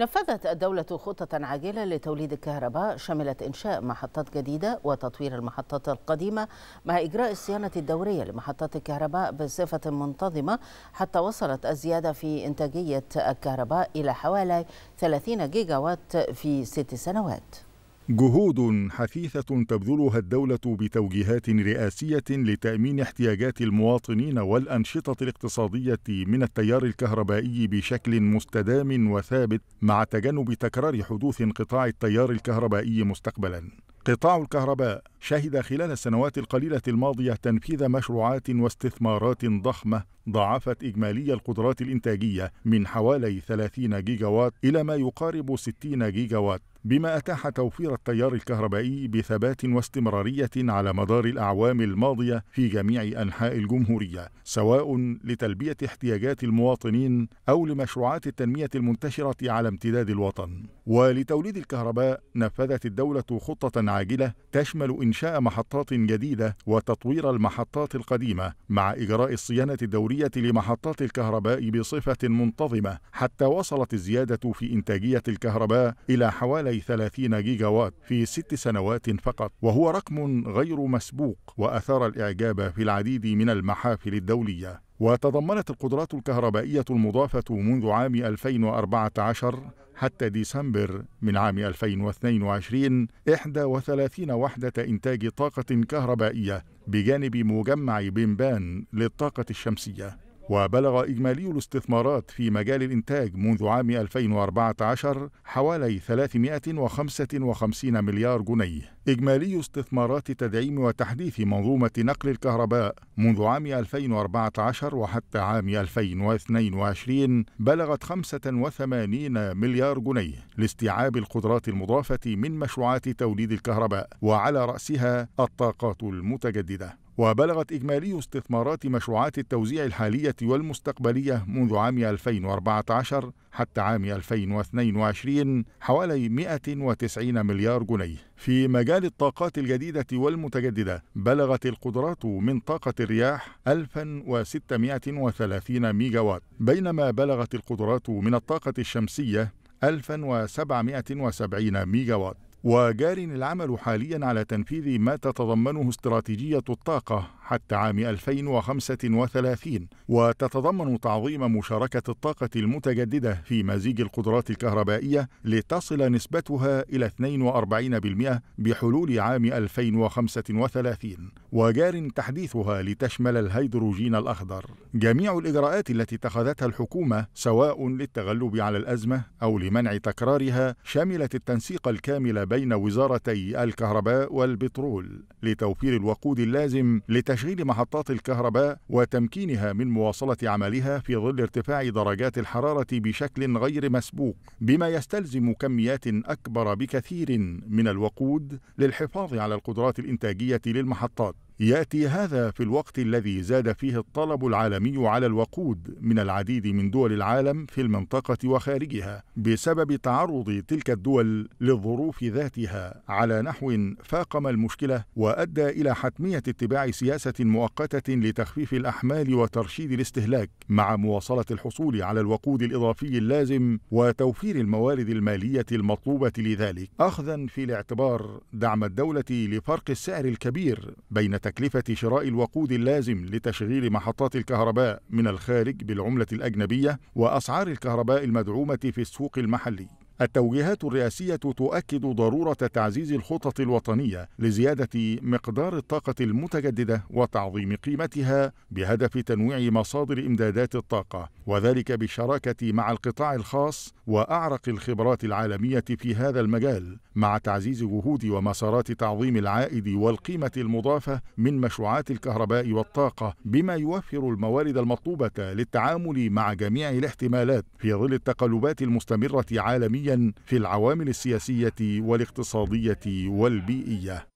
نفذت الدولة خطة عاجلة لتوليد الكهرباء شملت إنشاء محطات جديدة وتطوير المحطات القديمة مع إجراء الصيانة الدورية لمحطات الكهرباء بصفة منتظمة حتى وصلت الزيادة في إنتاجية الكهرباء إلى حوالي 30 جيجاوات في ست سنوات جهود حثيثة تبذلها الدولة بتوجيهات رئاسية لتأمين احتياجات المواطنين والأنشطة الاقتصادية من التيار الكهربائي بشكل مستدام وثابت مع تجنب تكرار حدوث انقطاع التيار الكهربائي مستقبلا. قطاع الكهرباء شهد خلال السنوات القليلة الماضية تنفيذ مشروعات واستثمارات ضخمة ضاعفت إجمالي القدرات الإنتاجية من حوالي 30 جيجاوات إلى ما يقارب 60 جيجاوات بما أتاح توفير التيار الكهربائي بثبات واستمرارية على مدار الأعوام الماضية في جميع أنحاء الجمهورية، سواء لتلبية احتياجات المواطنين أو لمشروعات التنمية المنتشرة على امتداد الوطن. ولتوليد الكهرباء نفذت الدولة خطة عاجلة تشمل إنشاء محطات جديدة وتطوير المحطات القديمة، مع إجراء الصيانة الدورية لمحطات الكهرباء بصفة منتظمة، حتى وصلت الزيادة في إنتاجية الكهرباء إلى حوالي حوالي 30 جيجا وات في ست سنوات فقط وهو رقم غير مسبوق وأثار الإعجاب في العديد من المحافل الدولية وتضمنت القدرات الكهربائية المضافة منذ عام 2014 حتى ديسمبر من عام 2022 31 وحدة إنتاج طاقة كهربائية بجانب مجمع بنبان للطاقة الشمسية وبلغ إجمالي الاستثمارات في مجال الإنتاج منذ عام 2014 حوالي 355 مليار جنيه. إجمالي استثمارات تدعيم وتحديث منظومة نقل الكهرباء منذ عام 2014 وحتى عام 2022 بلغت 85 مليار جنيه لاستيعاب القدرات المضافة من مشروعات توليد الكهرباء وعلى رأسها الطاقات المتجددة. وبلغت إجمالي استثمارات مشروعات التوزيع الحالية والمستقبلية منذ عام 2014 حتى عام 2022 حوالي 190 مليار جنيه. في مجال الطاقات الجديدة والمتجددة بلغت القدرات من طاقة الرياح 1630 ميجا وات بينما بلغت القدرات من الطاقة الشمسية 1770 ميجا وات وجار العمل حاليا على تنفيذ ما تتضمنه استراتيجية الطاقة حتى عام 2035 وتتضمن تعظيم مشاركة الطاقة المتجددة في مزيج القدرات الكهربائية لتصل نسبتها إلى 42% بحلول عام 2035 وجار تحديثها لتشمل الهيدروجين الأخضر جميع الإجراءات التي اتخذتها الحكومة سواء للتغلب على الأزمة أو لمنع تكرارها شملت التنسيق الكامل بين وزارتي الكهرباء والبترول لتوفير الوقود اللازم لتشمل تشغيل محطات الكهرباء وتمكينها من مواصلة عملها في ظل ارتفاع درجات الحرارة بشكل غير مسبوق بما يستلزم كميات أكبر بكثير من الوقود للحفاظ على القدرات الإنتاجية للمحطات ياتي هذا في الوقت الذي زاد فيه الطلب العالمي على الوقود من العديد من دول العالم في المنطقه وخارجها بسبب تعرض تلك الدول للظروف ذاتها على نحو فاقم المشكله وادى الى حتميه اتباع سياسه مؤقته لتخفيف الاحمال وترشيد الاستهلاك مع مواصله الحصول على الوقود الاضافي اللازم وتوفير الموارد الماليه المطلوبه لذلك اخذا في الاعتبار دعم الدوله لفرق السعر الكبير بين تكلفة شراء الوقود اللازم لتشغيل محطات الكهرباء من الخارج بالعملة الأجنبية وأسعار الكهرباء المدعومة في السوق المحلي التوجيهات الرئاسية تؤكد ضرورة تعزيز الخطط الوطنية لزيادة مقدار الطاقة المتجددة وتعظيم قيمتها بهدف تنويع مصادر إمدادات الطاقة وذلك بالشراكة مع القطاع الخاص وأعرق الخبرات العالمية في هذا المجال مع تعزيز جهود ومسارات تعظيم العائد والقيمة المضافة من مشروعات الكهرباء والطاقة بما يوفر الموارد المطلوبة للتعامل مع جميع الاحتمالات في ظل التقلبات المستمرة عالميا في العوامل السياسيه والاقتصاديه والبيئيه